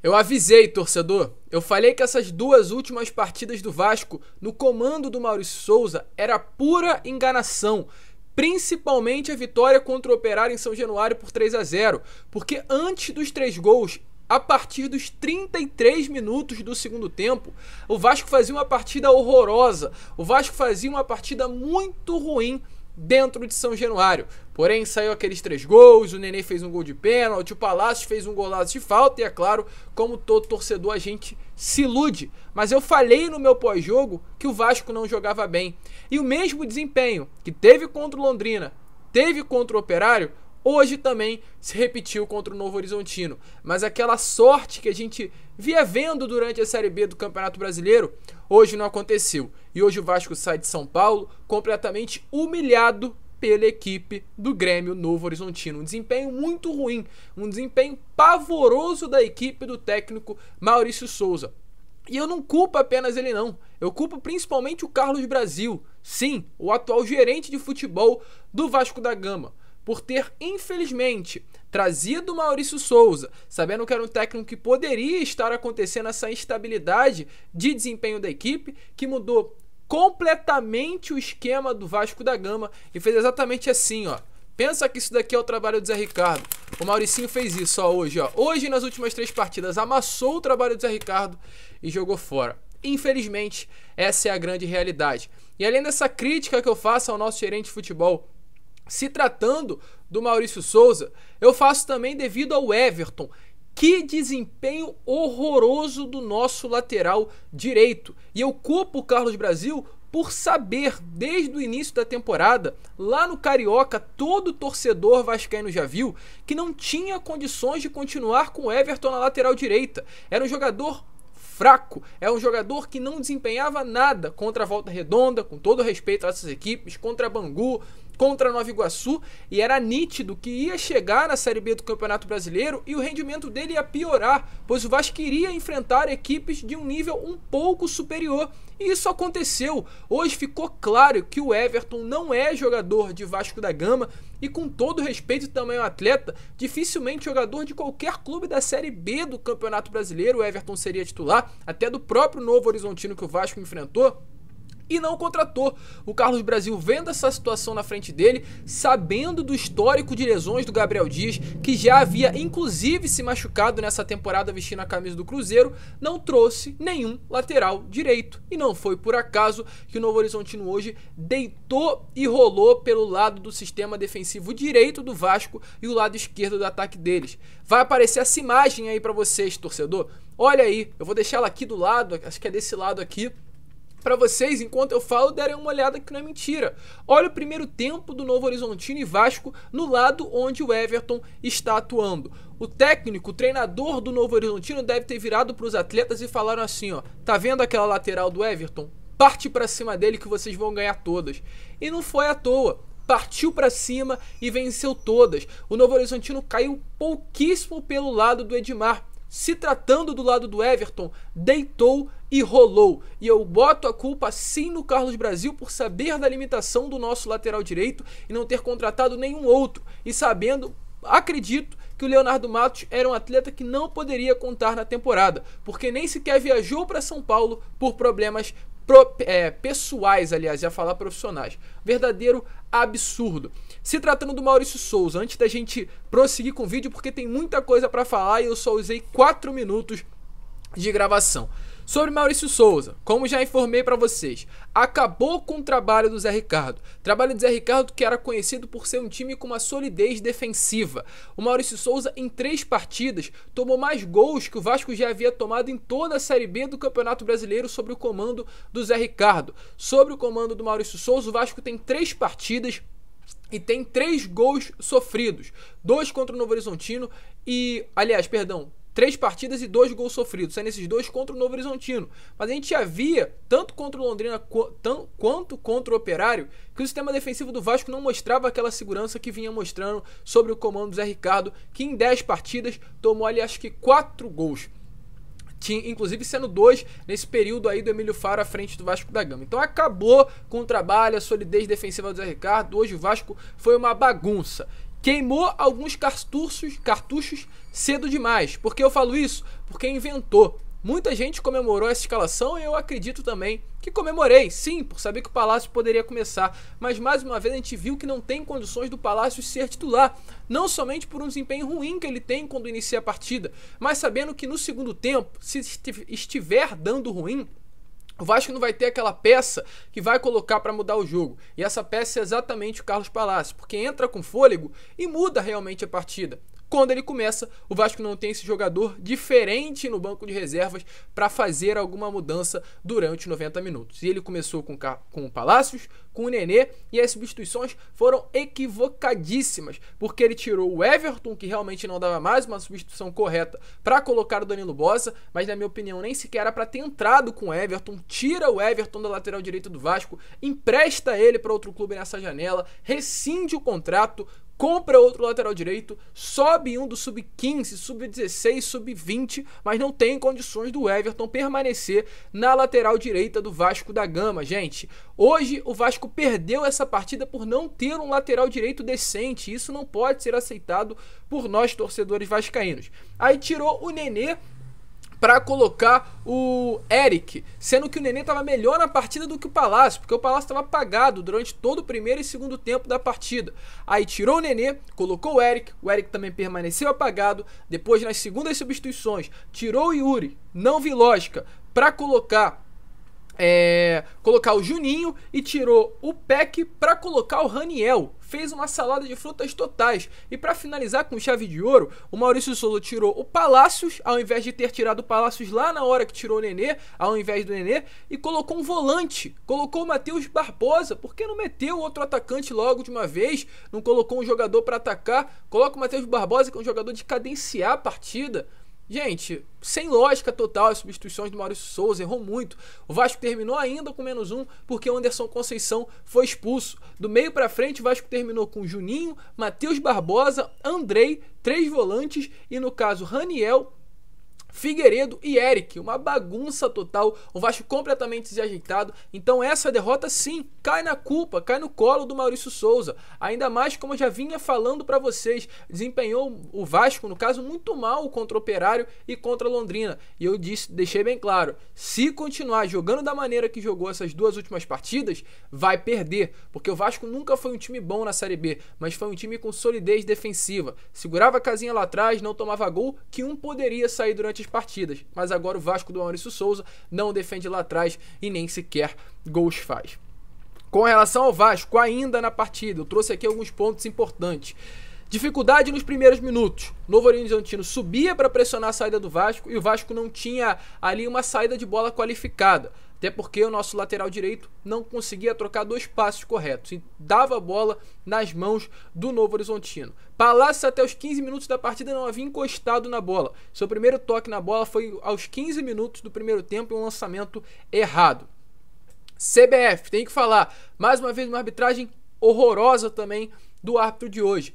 Eu avisei, torcedor. Eu falei que essas duas últimas partidas do Vasco no comando do Maurício Souza era pura enganação, principalmente a vitória contra o Operário em São Januário por 3 a 0, porque antes dos três gols, a partir dos 33 minutos do segundo tempo, o Vasco fazia uma partida horrorosa. O Vasco fazia uma partida muito ruim dentro de São Januário. Porém, saiu aqueles três gols, o Nenê fez um gol de pênalti, o Palácio fez um golaço de falta, e é claro, como todo torcedor, a gente se ilude. Mas eu falei no meu pós-jogo que o Vasco não jogava bem. E o mesmo desempenho que teve contra o Londrina, teve contra o Operário, hoje também se repetiu contra o Novo Horizontino. Mas aquela sorte que a gente via vendo durante a Série B do Campeonato Brasileiro, hoje não aconteceu. E hoje o Vasco sai de São Paulo completamente humilhado pela equipe do Grêmio Novo Horizontino. Um desempenho muito ruim, um desempenho pavoroso da equipe do técnico Maurício Souza. E eu não culpo apenas ele não. Eu culpo principalmente o Carlos Brasil, sim, o atual gerente de futebol do Vasco da Gama, por ter infelizmente trazia do Maurício Souza, sabendo que era um técnico que poderia estar acontecendo essa instabilidade de desempenho da equipe, que mudou completamente o esquema do Vasco da Gama e fez exatamente assim, ó. Pensa que isso daqui é o trabalho do Zé Ricardo. O Mauricinho fez isso, ó, hoje, ó. Hoje, nas últimas três partidas, amassou o trabalho do Zé Ricardo e jogou fora. Infelizmente, essa é a grande realidade. E além dessa crítica que eu faço ao nosso gerente de futebol, se tratando do Maurício Souza, eu faço também devido ao Everton. Que desempenho horroroso do nosso lateral direito. E eu culpo o Carlos Brasil por saber desde o início da temporada, lá no Carioca, todo torcedor vascaíno já viu que não tinha condições de continuar com o Everton na lateral direita. Era um jogador fraco, é um jogador que não desempenhava nada contra a Volta Redonda, com todo respeito a essas equipes, contra Bangu, contra Nova Iguaçu e era nítido que ia chegar na Série B do Campeonato Brasileiro e o rendimento dele ia piorar, pois o Vasco iria enfrentar equipes de um nível um pouco superior. E isso aconteceu. Hoje ficou claro que o Everton não é jogador de Vasco da Gama e com todo respeito também ao atleta, dificilmente jogador de qualquer clube da Série B do Campeonato Brasileiro o Everton seria titular, até do próprio Novo Horizontino que o Vasco enfrentou e não contratou. O Carlos Brasil vendo essa situação na frente dele, sabendo do histórico de lesões do Gabriel Dias, que já havia inclusive se machucado nessa temporada vestindo a camisa do Cruzeiro, não trouxe nenhum lateral direito. E não foi por acaso que o Novo Horizontino hoje deitou e rolou pelo lado do sistema defensivo direito do Vasco e o lado esquerdo do ataque deles. Vai aparecer essa imagem aí para vocês, torcedor. Olha aí, eu vou deixar ela aqui do lado, acho que é desse lado aqui para vocês, enquanto eu falo, derem uma olhada que não é mentira. Olha o primeiro tempo do Novo Horizontino e Vasco no lado onde o Everton está atuando. O técnico, o treinador do Novo Horizontino deve ter virado para os atletas e falaram assim, ó: "Tá vendo aquela lateral do Everton? Parte para cima dele que vocês vão ganhar todas". E não foi à toa partiu para cima e venceu todas. O Novo Horizontino caiu pouquíssimo pelo lado do Edmar, se tratando do lado do Everton, deitou e rolou. E eu boto a culpa sim no Carlos Brasil por saber da limitação do nosso lateral direito e não ter contratado nenhum outro. E sabendo, acredito que o Leonardo Matos era um atleta que não poderia contar na temporada, porque nem sequer viajou para São Paulo por problemas pro, é, pessoais, aliás, ia falar profissionais. Verdadeiro absurdo. Se tratando do Maurício Souza, antes da gente prosseguir com o vídeo, porque tem muita coisa para falar e eu só usei 4 minutos de gravação. Sobre Maurício Souza, como já informei para vocês, acabou com o trabalho do Zé Ricardo. Trabalho do Zé Ricardo que era conhecido por ser um time com uma solidez defensiva. O Maurício Souza, em três partidas, tomou mais gols que o Vasco já havia tomado em toda a Série B do Campeonato Brasileiro sobre o comando do Zé Ricardo. Sobre o comando do Maurício Souza, o Vasco tem três partidas e tem três gols sofridos: dois contra o Novo Horizontino e, aliás, perdão, três partidas e dois gols sofridos, sendo esses dois contra o Novo Horizontino. Mas a gente já via, tanto contra o Londrina quanto contra o Operário, que o sistema defensivo do Vasco não mostrava aquela segurança que vinha mostrando sobre o comando do Zé Ricardo, que em dez partidas tomou ali acho que quatro gols inclusive sendo dois nesse período aí do Emílio Faro à frente do Vasco da Gama. Então acabou com o trabalho, a solidez defensiva do Zé Ricardo. Hoje o Vasco foi uma bagunça. Queimou alguns cartuchos, cartuchos cedo demais. Por que eu falo isso? Porque inventou Muita gente comemorou essa escalação e eu acredito também que comemorei, sim, por saber que o Palácio poderia começar, mas mais uma vez a gente viu que não tem condições do Palácio ser titular, não somente por um desempenho ruim que ele tem quando inicia a partida, mas sabendo que no segundo tempo, se estiver dando ruim, o Vasco não vai ter aquela peça que vai colocar para mudar o jogo. E essa peça é exatamente o Carlos Palácio, porque entra com fôlego e muda realmente a partida. Quando ele começa, o Vasco não tem esse jogador diferente no banco de reservas para fazer alguma mudança durante 90 minutos. E ele começou com, com o Palácios, com o Nenê, e as substituições foram equivocadíssimas, porque ele tirou o Everton, que realmente não dava mais uma substituição correta, para colocar o Danilo Bossa, mas na minha opinião nem sequer era para ter entrado com o Everton, tira o Everton da lateral direita do Vasco, empresta ele para outro clube nessa janela, rescinde o contrato, compra outro lateral direito, sobe um do sub-15, sub-16, sub-20, mas não tem condições do Everton permanecer na lateral direita do Vasco da Gama, gente. Hoje o Vasco perdeu essa partida por não ter um lateral direito decente, isso não pode ser aceitado por nós torcedores vascaínos. Aí tirou o Nenê para colocar o Eric, sendo que o Nenê estava melhor na partida do que o Palácio, porque o Palácio estava apagado durante todo o primeiro e segundo tempo da partida. Aí tirou o Nenê, colocou o Eric, o Eric também permaneceu apagado. Depois, nas segundas substituições, tirou o Yuri, não vi lógica, para colocar é, colocar o Juninho e tirou o Peck para colocar o Raniel. Fez uma salada de frutas totais. E para finalizar com chave de ouro, o Maurício Souza tirou o Palácios, ao invés de ter tirado o Palácios lá na hora que tirou o Nenê, ao invés do Nenê, e colocou um volante. Colocou o Matheus Barbosa. porque não meteu outro atacante logo de uma vez? Não colocou um jogador para atacar? Coloca o Matheus Barbosa, que é um jogador de cadenciar a partida. Gente, sem lógica total, as substituições do Maurício Souza errou muito. O Vasco terminou ainda com menos um, porque o Anderson Conceição foi expulso. Do meio para frente, o Vasco terminou com Juninho, Matheus Barbosa, Andrei, três volantes e, no caso, Raniel Figueiredo e Eric. Uma bagunça total, o Vasco completamente desajeitado. Então essa derrota sim cai na culpa, cai no colo do Maurício Souza. Ainda mais como eu já vinha falando para vocês, desempenhou o Vasco, no caso, muito mal contra o Operário e contra a Londrina. E eu disse, deixei bem claro, se continuar jogando da maneira que jogou essas duas últimas partidas, vai perder, porque o Vasco nunca foi um time bom na Série B, mas foi um time com solidez defensiva. Segurava a casinha lá atrás, não tomava gol, que um poderia sair durante as partidas. Mas agora o Vasco do Maurício Souza não defende lá atrás e nem sequer gols faz. Com relação ao Vasco, ainda na partida, eu trouxe aqui alguns pontos importantes. Dificuldade nos primeiros minutos. Novo Horizontino subia para pressionar a saída do Vasco e o Vasco não tinha ali uma saída de bola qualificada. Até porque o nosso lateral direito não conseguia trocar dois passos corretos e dava a bola nas mãos do Novo Horizontino. Palácio, até os 15 minutos da partida, não havia encostado na bola. Seu primeiro toque na bola foi aos 15 minutos do primeiro tempo e um lançamento errado. CBF, tem que falar, mais uma vez uma arbitragem horrorosa também do árbitro de hoje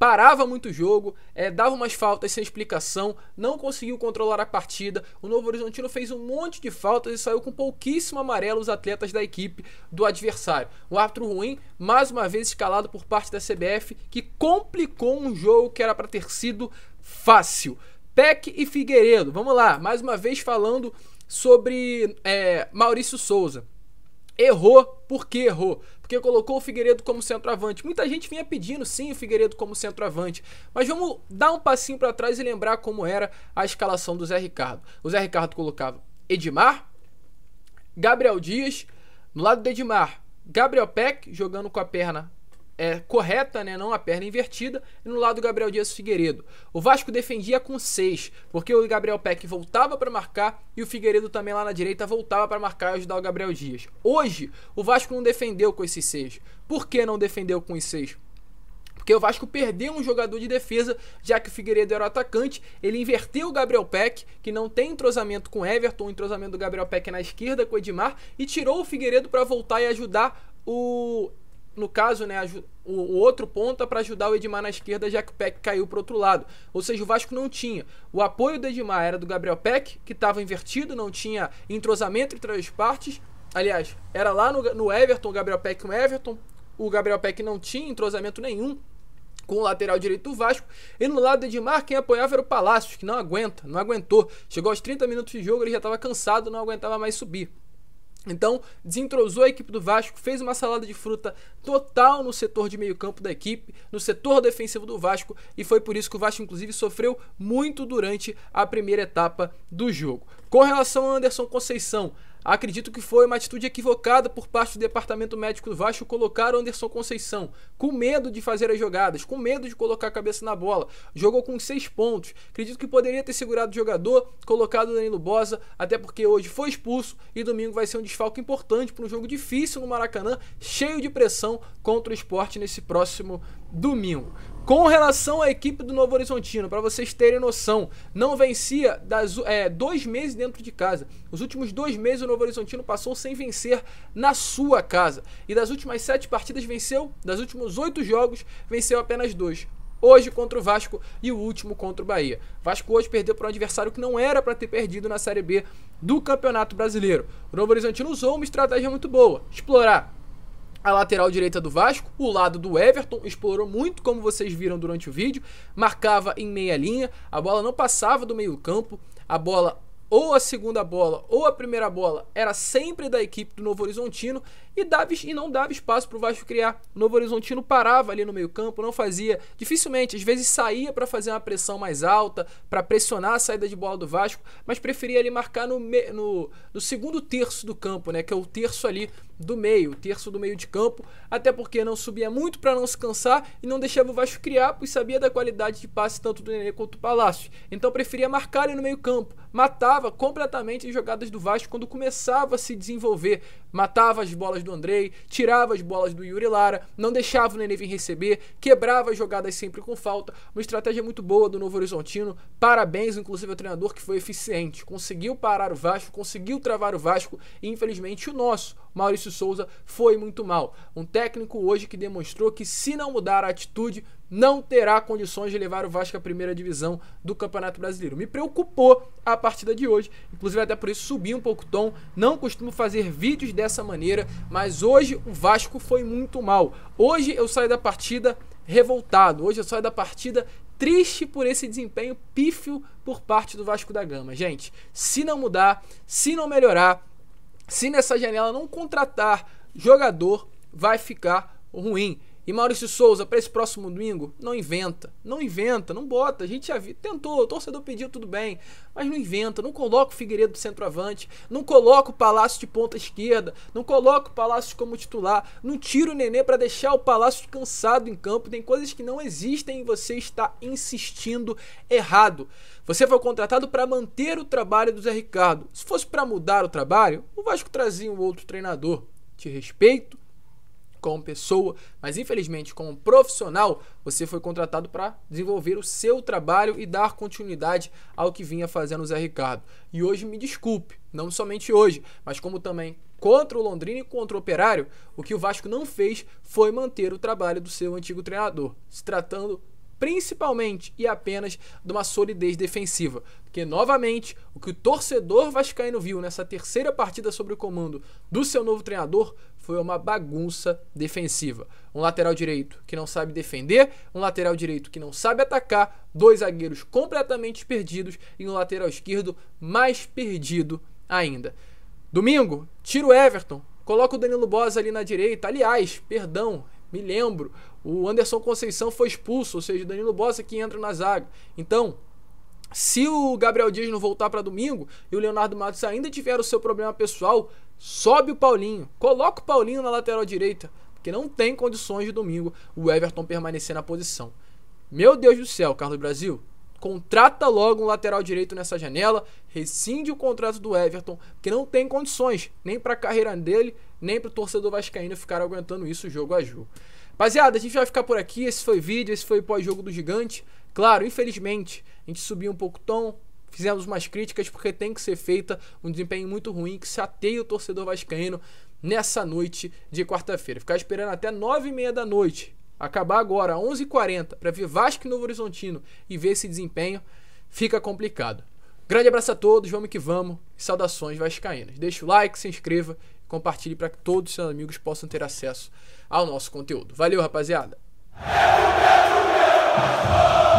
parava muito o jogo, é, dava umas faltas sem explicação, não conseguiu controlar a partida. O Novo Horizontino fez um monte de faltas e saiu com pouquíssimo amarelo os atletas da equipe do adversário. Um árbitro ruim, mais uma vez escalado por parte da CBF, que complicou um jogo que era para ter sido fácil. Peck e Figueiredo, vamos lá, mais uma vez falando sobre é, Maurício Souza errou. Por que errou? Porque colocou o Figueiredo como centroavante. Muita gente vinha pedindo sim o Figueiredo como centroavante, mas vamos dar um passinho para trás e lembrar como era a escalação do Zé Ricardo. O Zé Ricardo colocava Edmar, Gabriel Dias no lado do Edmar, Gabriel Peck jogando com a perna é, correta, né? não a perna invertida, e no lado do Gabriel Dias Figueiredo. O Vasco defendia com 6, porque o Gabriel Peck voltava para marcar e o Figueiredo também lá na direita voltava para marcar e ajudar o Gabriel Dias. Hoje, o Vasco não defendeu com esses 6. Por que não defendeu com os 6? Porque o Vasco perdeu um jogador de defesa, já que o Figueiredo era o atacante. Ele inverteu o Gabriel Peck, que não tem entrosamento com Everton, o entrosamento do Gabriel Peck é na esquerda com o Edmar, e tirou o Figueiredo para voltar e ajudar o no caso, né, o, o outro ponta é para ajudar o Edmar na esquerda, já que o Peck caiu para outro lado. Ou seja, o Vasco não tinha. O apoio do Edmar era do Gabriel Peck, que estava invertido, não tinha entrosamento entre as partes. Aliás, era lá no, no Everton, o Gabriel Peck com o Everton. O Gabriel Peck não tinha entrosamento nenhum com o lateral direito do Vasco. E no lado do Edmar, quem apoiava era o Palácios, que não aguenta, não aguentou. Chegou aos 30 minutos de jogo, ele já estava cansado, não aguentava mais subir. Então, desentrosou a equipe do Vasco, fez uma salada de fruta total no setor de meio-campo da equipe, no setor defensivo do Vasco, e foi por isso que o Vasco, inclusive, sofreu muito durante a primeira etapa do jogo. Com relação a Anderson Conceição, Acredito que foi uma atitude equivocada por parte do departamento médico do Vasco colocar o Anderson Conceição com medo de fazer as jogadas, com medo de colocar a cabeça na bola. Jogou com seis pontos. Acredito que poderia ter segurado o jogador, colocado o Danilo Bosa, até porque hoje foi expulso e domingo vai ser um desfalque importante para um jogo difícil no Maracanã, cheio de pressão contra o esporte nesse próximo domingo. Com relação à equipe do Novo Horizontino, para vocês terem noção, não vencia das, é, dois meses dentro de casa. Os últimos dois meses o Novo Horizontino passou sem vencer na sua casa. E das últimas sete partidas venceu, das últimos oito jogos, venceu apenas dois hoje contra o Vasco e o último contra o Bahia. Vasco hoje perdeu para um adversário que não era para ter perdido na Série B do Campeonato Brasileiro. O Novo Horizontino usou uma estratégia muito boa: explorar a lateral direita do Vasco, o lado do Everton explorou muito, como vocês viram durante o vídeo, marcava em meia linha, a bola não passava do meio-campo, a bola ou a segunda bola ou a primeira bola era sempre da equipe do Novo Horizontino e, dava, e não dava espaço para o Vasco criar. O Novo Horizontino parava ali no meio-campo, não fazia. Dificilmente, às vezes saía para fazer uma pressão mais alta, para pressionar a saída de bola do Vasco, mas preferia ali marcar no, no, no segundo terço do campo, né? Que é o terço ali do meio, o terço do meio de campo, até porque não subia muito para não se cansar e não deixava o Vasco criar, pois sabia da qualidade de passe tanto do Nenê quanto do Palácio. Então preferia marcar ali no meio-campo, matava completamente as jogadas do Vasco quando começava a se desenvolver matava as bolas do Andrei, tirava as bolas do Yuri Lara, não deixava o Nenê vir receber, quebrava as jogadas sempre com falta. Uma estratégia muito boa do Novo Horizontino. Parabéns, inclusive, ao treinador que foi eficiente. Conseguiu parar o Vasco, conseguiu travar o Vasco e, infelizmente, o nosso, Maurício Souza, foi muito mal. Um técnico hoje que demonstrou que, se não mudar a atitude, não terá condições de levar o Vasco à primeira divisão do Campeonato Brasileiro. Me preocupou a partida de hoje, inclusive até por isso subi um pouco o tom. Não costumo fazer vídeos dessa maneira, mas hoje o Vasco foi muito mal. Hoje eu saio da partida revoltado, hoje eu saio da partida triste por esse desempenho pífio por parte do Vasco da Gama. Gente, se não mudar, se não melhorar, se nessa janela não contratar jogador, vai ficar ruim. E Maurício Souza, para esse próximo domingo, não inventa. Não inventa, não bota. A gente já vi, tentou, o torcedor pediu tudo bem. Mas não inventa, não coloca o Figueiredo centroavante, não coloca o Palácio de ponta esquerda, não coloca o Palácio como titular, não tira o Nenê para deixar o Palácio cansado em campo. Tem coisas que não existem e você está insistindo errado. Você foi contratado para manter o trabalho do Zé Ricardo. Se fosse para mudar o trabalho, o Vasco trazia um outro treinador. Te respeito, como pessoa, mas infelizmente como profissional, você foi contratado para desenvolver o seu trabalho e dar continuidade ao que vinha fazendo o Zé Ricardo. E hoje me desculpe, não somente hoje, mas como também contra o Londrina e contra o Operário, o que o Vasco não fez foi manter o trabalho do seu antigo treinador, se tratando principalmente e apenas de uma solidez defensiva. Porque, novamente, o que o torcedor vascaíno viu nessa terceira partida sobre o comando do seu novo treinador foi uma bagunça defensiva. Um lateral direito que não sabe defender, um lateral direito que não sabe atacar, dois zagueiros completamente perdidos e um lateral esquerdo mais perdido ainda. Domingo, tira o Everton, coloca o Danilo Bosa ali na direita. Aliás, perdão, me lembro, o Anderson Conceição foi expulso, ou seja, o Danilo Bosa é que entra na zaga. Então, se o Gabriel Dias não voltar para domingo e o Leonardo Matos ainda tiver o seu problema pessoal, Sobe o Paulinho, coloca o Paulinho na lateral direita, porque não tem condições de domingo o Everton permanecer na posição. Meu Deus do céu, Carlos Brasil, contrata logo um lateral direito nessa janela, rescinde o contrato do Everton, porque não tem condições, nem para a carreira dele, nem para o torcedor vascaíno ficar aguentando isso jogo a jogo. Rapaziada, a gente vai ficar por aqui, esse foi o vídeo, esse foi o pós-jogo do Gigante. Claro, infelizmente, a gente subiu um pouco o tom, Fizemos umas críticas porque tem que ser feita um desempenho muito ruim que chateia o torcedor vascaíno nessa noite de quarta-feira. Ficar esperando até 9h30 da noite, acabar agora, 11h40, para ver Vasco e Novo Horizontino e ver esse desempenho, fica complicado. Grande abraço a todos, vamos que vamos. Saudações vascaínas. Deixa o like, se inscreva e compartilhe para que todos os seus amigos possam ter acesso ao nosso conteúdo. Valeu, rapaziada! É